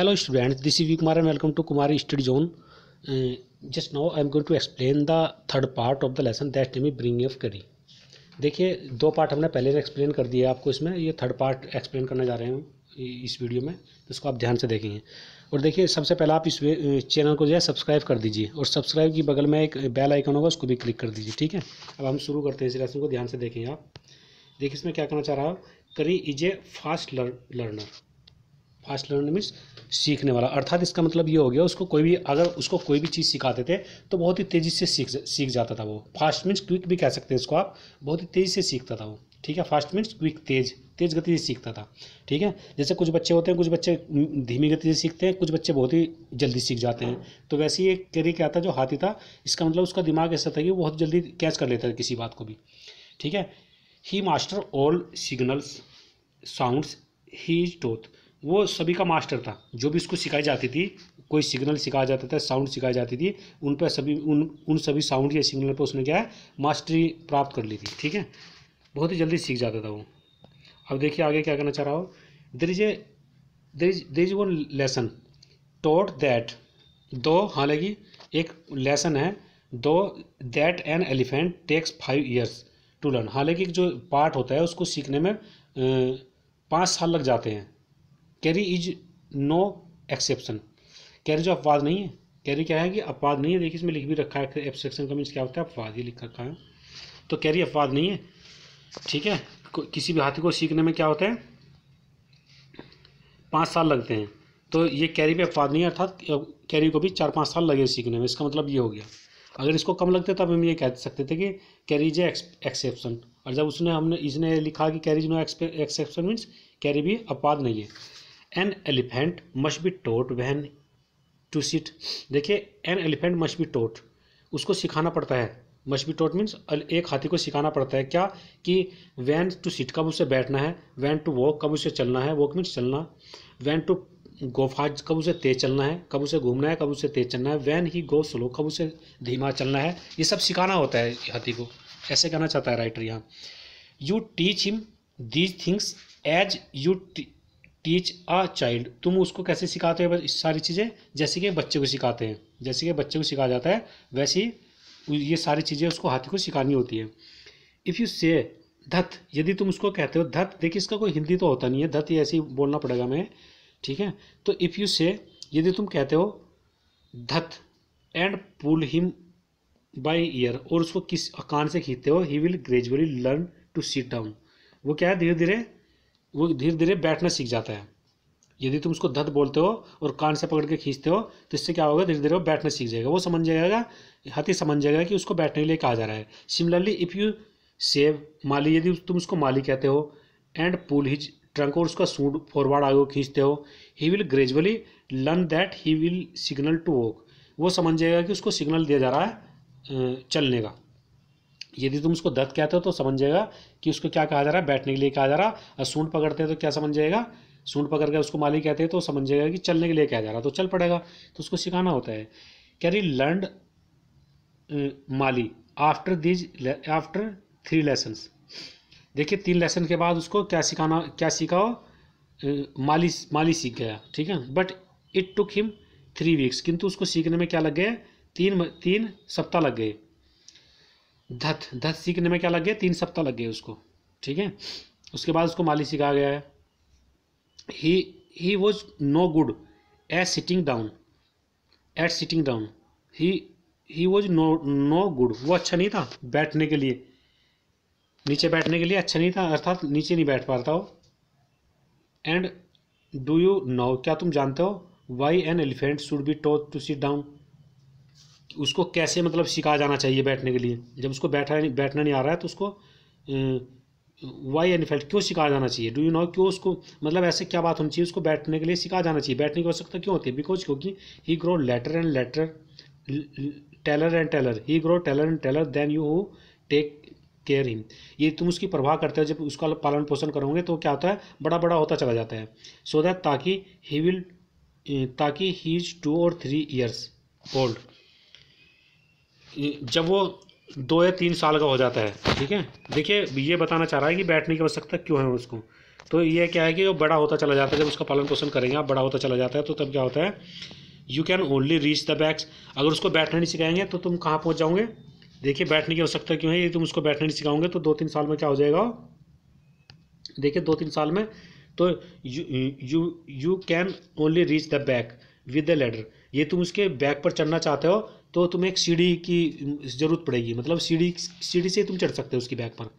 hello student this is V Kumar and welcome to Kumari study zone just now I am going to explain the third part of the lesson that name is bring uh, of करी देखिए दो part हमने पहले explain कर दिया आपको इसमें ये थर्ड पार्ट एक्सप्लेन करने जा रहे हैं इस वीडियो में तो इसको आप ध्यान से देखेंगे और देखिए सबसे पहले आप इस चैनल को जो है सब्सक्राइब कर दीजिए और सब्सक्राइब के बगल में एक बेल आइकन होगा उसको भी क्लिक कर दीजिए ठीक है अब हम शुरू करते हैं इस लेसन को ध्यान से देखेंगे आप देखिए इसमें क्या करना चाह रहा हूँ Kari is a fast learner fast learner means सीखने वाला अर्थात इसका मतलब ये हो गया उसको कोई भी अगर उसको कोई भी चीज़ सिखाते थे तो बहुत ही तेज़ी से सीख सीख जाता था वो फास्ट मीन्स क्विक भी कह सकते हैं इसको आप बहुत ही तेज़ी से सीखता था वो ठीक है फास्ट मीन्स क्विक तेज़ तेज़ गति से सीखता था ठीक है जैसे कुछ बच्चे होते हैं कुछ बच्चे धीमी गति से सीखते हैं कुछ बच्चे बहुत ही जल्दी सीख जाते हैं तो वैसे ही एक कैरी क्या था जो हाथी था इसका मतलब उसका दिमाग ऐसा था कि वो बहुत जल्दी कैच कर लेता था किसी बात को भी ठीक है ही मास्टर ऑल सिग्नल्स साउंड्स ही इज टोथ वो सभी का मास्टर था जो भी उसको सिखाई जाती थी कोई सिग्नल सिखाया जाता था साउंड सिखाई जाती थी उन पर सभी उन उन सभी साउंड या सिग्नल पर उसने क्या है मास्टरी प्राप्त कर ली थी ठीक है बहुत ही जल्दी सीख जाता था वो अब देखिए आगे क्या करना चाह रहा हो there is a there is there is one lesson taught that though हालांकि एक लेसन है though that an elephant takes five years to learn हालांकि जो पार्ट होता है उसको सीखने में पाँच साल लग जाते हैं Kari is no exception Kari जो अपवाद नहीं है कैरी क्या है कि अपवाद नहीं है देखिए इसमें लिख भी रखा है एक्सेप्शन का मीन्स क्या होता है अपवाद ही लिख रखा है तो कैरी अपवाद नहीं है ठीक है किसी भी हाथी को सीखने में क्या होता है पाँच साल लगते हैं तो ये कैरी पे अपवाद नहीं है अर्थात कैरी को भी चार पाँच साल लगे सीखने में इसका मतलब ये हो गया अगर इसको कम लगते तब हम ये कह सकते थे कि कैरीज एक्सेप्शन और जब उसने हमने इसने लिखा कि Kari's no exception means Kari भी अपवाद नहीं है an elephant must be taught वहन टू सिट देखिए an elephant must be taught उसको सिखाना पड़ता है मस्ट बी टोट मीन्स एक हाथी को सिखाना पड़ता है क्या कि वैन टू सिट कब उसे बैठना है वैन टू वॉक कब उसे चलना है वॉक मीन्स चलना वैन टू गो कब उसे तेज चलना है कब उसे घूमना है कब उसे तेज चलना है वैन ही गो स्लो कब उसे धीमा चलना है ये सब सिखाना होता है हाथी को ऐसे कहना चाहता है राइटर यहाँ you teach him these things as you teach a child तुम उसको कैसे सिखाते हो सारी चीज़ें जैसे कि बच्चे को सिखाते हैं जैसे कि बच्चे को सिखाया जाता है वैसे ही ये सारी चीज़ें उसको हाथी को सिखानी होती है इफ़ यू से धत यदि तुम उसको कहते हो धत देखिए इसका कोई हिंदी तो होता नहीं है धत ऐसे ही बोलना पड़ेगा हमें ठीक है तो इफ़ यू से यदि तुम कहते हो धत and pull him by ear और उसको किस कान से खींचते हो he will gradually learn to sit down वो क्या है धीरे धीरे वो धीरे धीरे बैठना सीख जाता है यदि तुम उसको धत बोलते हो और कान से पकड़ के खींचते हो तो इससे क्या होगा धीरे धीरे वो बैठना सीख जाएगा वो समझ जाएगा हाथी समझ जाएगा कि उसको बैठने के लिए कहा जा रहा है सिमिलरली इफ़ यू सेव माली यदि तुम उसको माली कहते हो एंड पुल हिज ट्रंक और उसका सूट फॉरवर्ड आगे खींचते हो he will gradually learn that he will signal to walk वो समझ जाएगा कि उसको सिग्नल दिया जा रहा है चलने का यदि तुम उसको दत्त कहते हो तो समझ जाएगा कि उसको क्या कहा जा रहा है बैठने के लिए कहा जा रहा है और सूंड पकड़ते हैं तो क्या समझ जाएगा सूंड पकड़ कर उसको माली कहते हैं तो समझ जाएगा कि चलने के लिए कहा जा रहा है तो चल पड़ेगा तो उसको सिखाना होता है कह रही लर्न माली after these after three lessons देखिए तीन लेसन के बाद उसको क्या सिखाना क्या सिखाओ माली माली सीख गया ठीक है but it took him three weeks किंतु उसको सीखने में क्या लग गए तीन तीन सप्ताह लग गए धत धत सीखने में क्या लग गया तीन सप्ताह लग गए उसको ठीक है उसके बाद उसको माली सिखा गया है he he was no good at sitting down at sitting down he he was no no good वो अच्छा नहीं था बैठने के लिए नीचे बैठने के लिए अच्छा नहीं था अर्थात नीचे नहीं बैठ पाता हो एंड डू यू नो क्या तुम जानते हो why an elephant should be taught to sit down उसको कैसे मतलब सिखाया जाना चाहिए बैठने के लिए जब उसको बैठा बैठना नहीं आ रहा है तो उसको वाई एन क्यों सिखाया जाना चाहिए डू यू नो क्यों उसको मतलब ऐसे क्या बात होनी चाहिए उसको बैठने के लिए सिखाया जाना चाहिए बैठने की आवश्यकता क्यों होती है बिकॉज क्योंकि he grow later and later taller and taller he grow taller and taller then you who take care him ये तुम उसकी प्रवाह करते हो जब उसका पालन पोषण करोगे तो क्या होता है बड़ा बड़ा होता चला जाता है सो दैट ताकि ही विल ताकि ही इज टू और थ्री ईयर्स ओल्ड जब वो दो या तीन साल का हो जाता है ठीक है देखिए ये बताना चाह रहा है कि बैठने की आवश्यकता क्यों है उसको तो ये क्या है कि वो बड़ा होता चला जाता है जब उसका पालन पोषण करेंगे आप बड़ा होता चला जाता है तो तब क्या होता है you can only reach the bags अगर उसको बैठने नहीं सिखाएंगे तो तुम कहाँ पहुँच जाओगे देखिए बैठने की आवश्यकता क्यों है ये तुम उसको बैठने नहीं सिखाओगे तो दो तीन साल में क्या हो जाएगा देखिए दो तीन साल में तो you you you can only reach the back with the ladder ये तुम उसके बैक पर चढ़ना चाहते हो तो तुम्हें एक सीढ़ी की ज़रूरत पड़ेगी मतलब सीढ़ी सीढ़ी से तुम चढ़ सकते हो उसकी बैक पर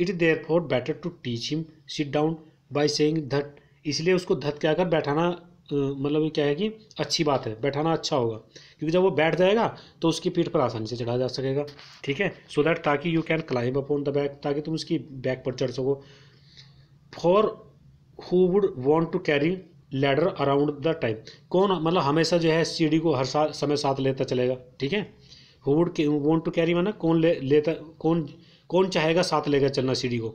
it is there for better to teach him sit down by saying धट इसलिए उसको धत क्या कर बैठाना मतलब क्या है कि अच्छी बात है बैठाना अच्छा होगा क्योंकि जब वो बैठ जाएगा तो उसकी पीठ पर आसानी से चढ़ा जा सकेगा ठीक है सो दैट ताकि you can climb upon the back ताकि तुम उसकी बैक पर चढ़ सको for who would want to carry ladder around the time कौन मतलब हमेशा जो है सीढ़ी को हर साल समय साथ लेता चलेगा ठीक है who would want to carry माना कौन ले लेता कौन कौन चाहेगा साथ लेकर चलना सीढ़ी को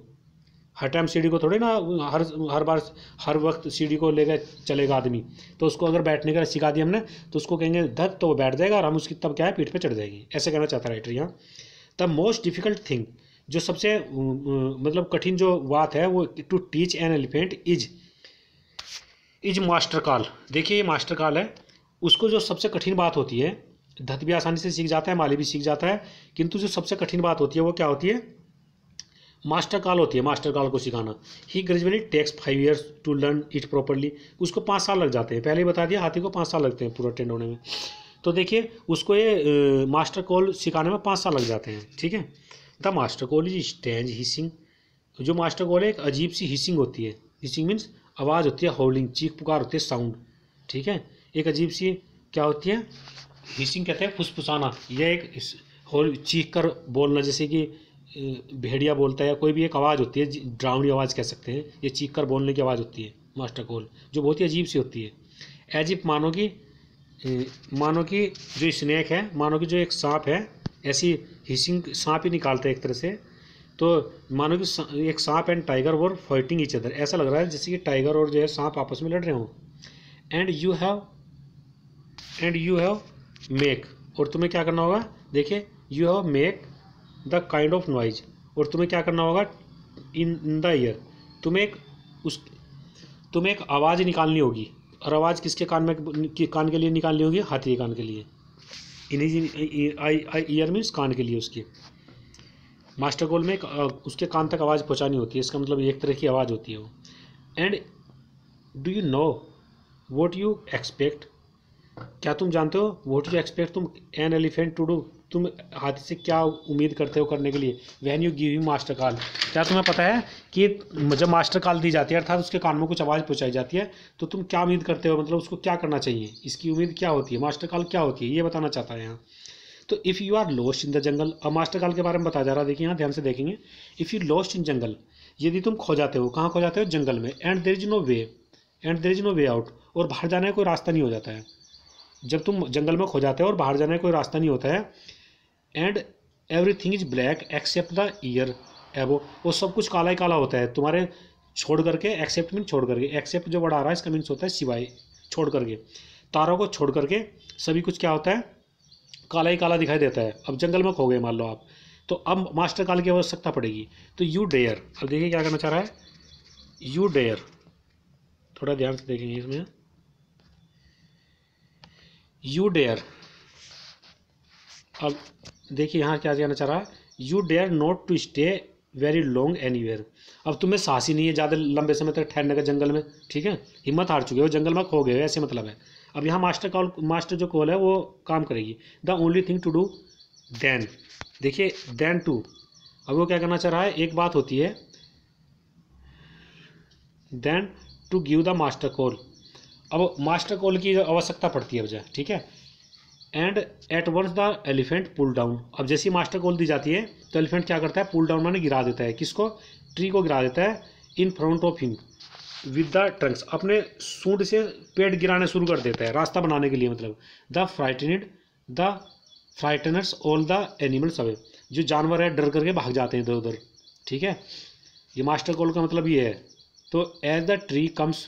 हर टाइम सीढ़ी को थोड़े ना हर हर बार हर वक्त सीढ़ी को लेकर चलेगा आदमी तो उसको अगर बैठने का सिखा दिया हमने तो उसको कहेंगे धक तो वो बैठ जाएगा और हम उसकी तब क्या है पीठ पे चढ़ जाएगी ऐसे कहना चाहता राइटर यहाँ द मोस्ट डिफिकल्ट थिंग जो सबसे मतलब कठिन जो बात है वो to teach an elephant is is master call देखिए ये मास्टर कॉल है उसको जो सबसे कठिन बात होती है धत भी आसानी से सीख जाता है माली भी सीख जाता है किंतु जो सबसे कठिन बात होती है वो क्या होती है मास्टर कॉल होती है मास्टर कॉल को सिखाना he gradually takes five years to learn it properly उसको पाँच साल लग जाते हैं पहले ही बता दिया हाथी को पाँच साल लगते हैं पूरा ट्रेंड होने में तो देखिए उसको ये मास्टर कॉल सिखाने में पाँच साल लग जाते हैं ठीक है the master call is strange hissing जो मास्टर कॉल है एक अजीब सी हिसिंग होती है हिसिंग मीन्स आवाज़ होती है होल्डिंग चीख पुकार होती है साउंड ठीक है एक अजीब सी क्या होती है हिसिंग कहते हैं फुसफुसाना यह एक होल चीख कर बोलना जैसे कि भेड़िया बोलता है या कोई भी एक आवाज़ होती है ड्राउनी आवाज़ कह सकते हैं ये चीख कर बोलने की आवाज़ होती है मास्टर कोल जो बहुत ही अजीब सी होती है एजिप मानो कि मानो कि जो स्नैक है मानो कि जो एक सांप है ऐसी हिसिंग सांप ही निकालता है एक तरह से तो मानो कि एक सांप and tiger were fighting each other ऐसा लग रहा है जैसे कि टाइगर और जो है सांप आपस में लड़ रहे हों and you have and you have make और तुम्हें क्या करना होगा देखिए you have make the kind of noise और तुम्हें क्या करना होगा इन इन द ईयर तुम्हें एक उस तुम्हें एक आवाज़ निकालनी होगी और आवाज़ किसके कान में कान के लिए निकालनी होगी हाथी के कान के लिए इन्हीं ईयर मीन्स कान के लिए उसके मास्टर गोल में उसके कान तक आवाज़ पहुंचानी होती है इसका मतलब एक तरह की आवाज़ होती है वो and do you know what you expect क्या तुम जानते हो वॉट यू एक्सपेक्ट तुम एन एलिफेंट टू डू तुम हाथी से क्या उम्मीद करते हो करने के लिए when you give you master call क्या तुम्हें पता है कि जब मास्टर कॉल दी जाती है अर्थात उसके कान में कुछ आवाज़ पहुँचाई जाती है तो तुम क्या उम्मीद करते हो मतलब उसको क्या करना चाहिए इसकी उम्मीद क्या होती है मास्टर कॉल क्या होती है ये बताना चाहता है यहाँ तो if you are lost in the jungle अब मास्टर काल के बारे में बताया जा रहा है देखिए यहाँ ध्यान से देखेंगे if you lost in jungle यदि तुम खो जाते हो कहाँ खो जाते हो जंगल में and there is no way and there is no way out और बाहर जाने का कोई रास्ता नहीं हो जाता है जब तुम जंगल में खो जाते हो और बाहर जाने का कोई रास्ता नहीं होता है and everything is black except the ear above वो सब कुछ काला ही काला होता है तुम्हारे छोड़ करके एक्सेप्ट मीन छोड़ करके एक्सेप्ट जो बड़ा आ रहा है इसका मीन्स होता है सिवाय छोड़ करके तारों को छोड़ करके सभी कुछ क्या होता है काला ही काला दिखाई देता है अब जंगल में खो गए मान लो आप तो अब मास्टर काल की आवश्यकता पड़ेगी तो यू डेयर अब देखिए क्या करना चाह रहा है यू डेयर थोड़ा ध्यान से देखेंगे इसमें यू डेयर अब देखिए यहाँ क्या कहना चाह रहा है you dare not to stay very long anywhere अब तुम्हें साहसी ही नहीं है ज़्यादा लंबे समय तक ठहरने का जंगल में ठीक है हिम्मत हार चुके हो जंगल में खो गए हो ऐसे मतलब है अब यहाँ मास्टर कॉल मास्टर जो कॉल है वो काम करेगी the only thing to do then देखिए देन टू अब वो क्या करना चाह रहा है एक बात होती है then to give the master call अब मास्टर कॉल की आवश्यकता पड़ती है वजह ठीक है and at once the elephant pull down अब जैसी मास्टर कॉल दी जाती है तो एलिफेंट क्या करता है पुल डाउन मैंने गिरा देता है किसको ट्री को गिरा देता है in front of him with the trunks अपने सूंड से पेड़ गिराना शुरू कर देता है रास्ता बनाने के लिए मतलब the frightened the frighteners all the animals away जो जानवर है डर करके भाग जाते हैं इधर उधर ठीक है ये मास्टर कॉल का मतलब ये है तो as the tree comes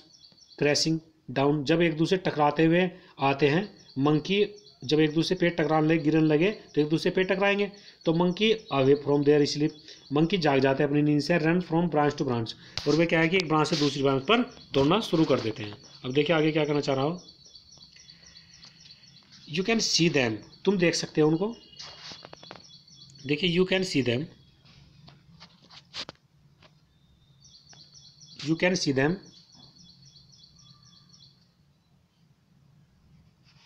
crashing down जब एक दूसरे टकराते हुए आते हैं मंकी जब एक दूसरे पेड़ टकराने लगे गिरने लगे तो एक दूसरे पेड़ टकराएंगे तो मंकी अवे फ्रॉम देयर इसलिए मंकी जाग जाते हैं अपनी नींद से run from branch to branch और वे क्या है कि एक ब्रांच से दूसरी ब्रांच पर दौड़ना शुरू कर देते हैं अब देखिए आगे क्या करना चाह रहा हो यू कैन सी दैम तुम देख सकते हो उनको देखिए you can see them you can see them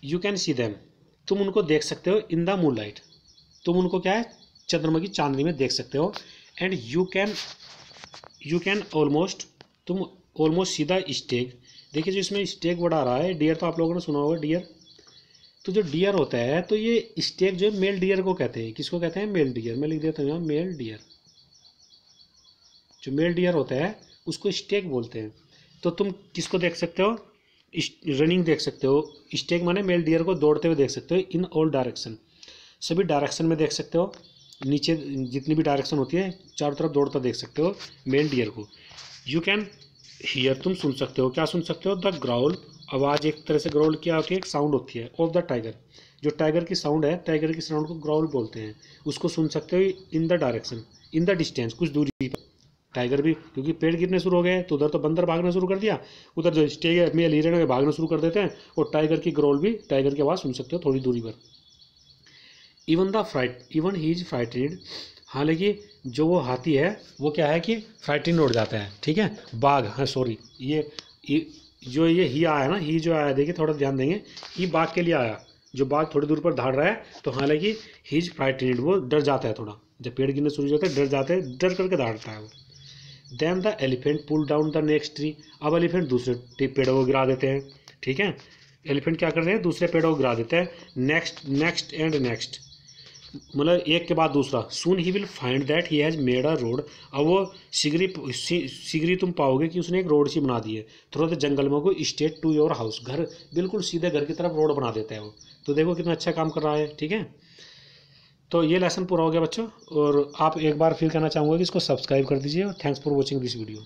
you can see them तुम उनको देख सकते हो इन द मूनलाइट तुम उनको क्या है चंद्रमा की चांदनी में देख सकते हो and you can you can almost तुम ऑलमोस्ट सीधा स्टेक देखिए जो इसमें स्टेक बढ़ा रहा है डियर तो आप लोगों ने सुना होगा डियर तो जो डियर होता है तो ये स्टेक जो है मेल डियर को कहते हैं किसको कहते हैं मेल डियर मैं लिख देता हूँ यहाँ मेल डियर जो मेल डियर होता है उसको स्टेक बोलते हैं तो तुम किसको देख सकते हो रनिंग देख सकते हो स्टेक माने मेल डियर को दौड़ते हुए देख सकते हो इन ऑल डायरेक्शन सभी डायरेक्शन में देख सकते हो नीचे जितनी भी डायरेक्शन होती है चारों तरफ दौड़ता देख सकते हो मेल डियर को यू कैन हियर तुम सुन सकते हो क्या सुन सकते हो द ग्राउल आवाज़ एक तरह से ग्राउल क्या होती है एक साउंड होती है ऑफ द टाइगर जो टाइगर की साउंड है टाइगर की साउंड को ग्राउल बोलते हैं उसको सुन सकते हो in the direction in the distance कुछ दूरी पर टाइगर भी क्योंकि पेड़ गिरने शुरू हो गए तो उधर तो बंदर भागना शुरू कर दिया उधर जो स्टेग मेल हिरण में भागना शुरू कर देते हैं और टाइगर की ग्रोल भी टाइगर की आवाज़ सुन सकते हो थोड़ी दूरी पर even the fright even he is frighted हालांकि जो वो हाथी है वो क्या है कि फ्राइटेड उड़ जाता है ठीक है बाघ हाँ सॉरी ये, ये जो ये ही आया ना ही जो आया देखिए थोड़ा ध्यान देंगे ही बाघ के लिए आया जो बाघ थोड़ी दूर पर धाड़ रहा है तो हालांकि ही इज फ्राइटेड वो डर जाता है थोड़ा जब पेड़ गिरने शुरू हो जाता है डर जाते हैं डर करके धाड़ता है वो then the elephant pull down the next tree अब एलिफेंट दूसरे पेड़ों को गिरा देते हैं ठीक है एलिफेंट क्या कर रहे हैं दूसरे पेड़ों को गिरा देते हैं नेक्स्ट नेक्स्ट एंड नेक्स्ट मतलब एक के बाद दूसरा सुन he will find that he has made a road अब वो सिगरी सिगरी तुम पाओगे कि उसने एक रोड सी बना दी है थोड़ा सा जंगल में को स्टेट टू योर हाउस घर बिल्कुल सीधे घर की तरफ रोड बना देता है वो तो देखो कितना अच्छा काम कर रहा है ठीक है तो ये लेसन पूरा हो गया बच्चों और आप एक बार फिर कहना चाहूँगा कि इसको सब्सक्राइब कर दीजिए और thanks for watching this video